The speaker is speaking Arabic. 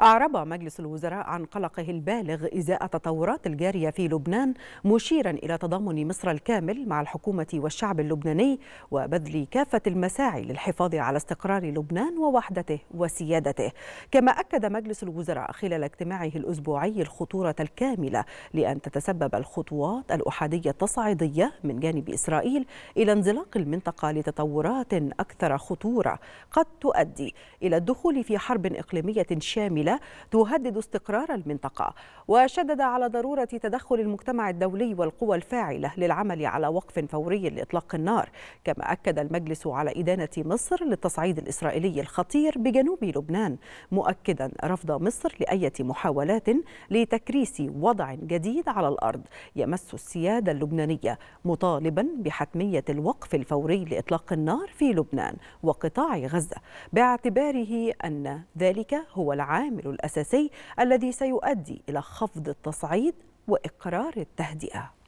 أعرب مجلس الوزراء عن قلقه البالغ إزاء التطورات الجارية في لبنان مشيرا إلى تضامن مصر الكامل مع الحكومة والشعب اللبناني وبذل كافة المساعي للحفاظ على استقرار لبنان ووحدته وسيادته كما أكد مجلس الوزراء خلال اجتماعه الأسبوعي الخطورة الكاملة لأن تتسبب الخطوات الأحادية التصعيدية من جانب إسرائيل إلى انزلاق المنطقة لتطورات أكثر خطورة قد تؤدي إلى الدخول في حرب إقليمية شاملة دولة تهدد استقرار المنطقة وشدد على ضرورة تدخل المجتمع الدولي والقوى الفاعلة للعمل على وقف فوري لإطلاق النار كما أكد المجلس على إدانة مصر للتصعيد الإسرائيلي الخطير بجنوب لبنان مؤكدا رفض مصر لاي محاولات لتكريس وضع جديد على الأرض يمس السيادة اللبنانية مطالبا بحتمية الوقف الفوري لإطلاق النار في لبنان وقطاع غزة باعتباره أن ذلك هو العامل العامل الأساسي الذي سيؤدي إلى خفض التصعيد وإقرار التهدئة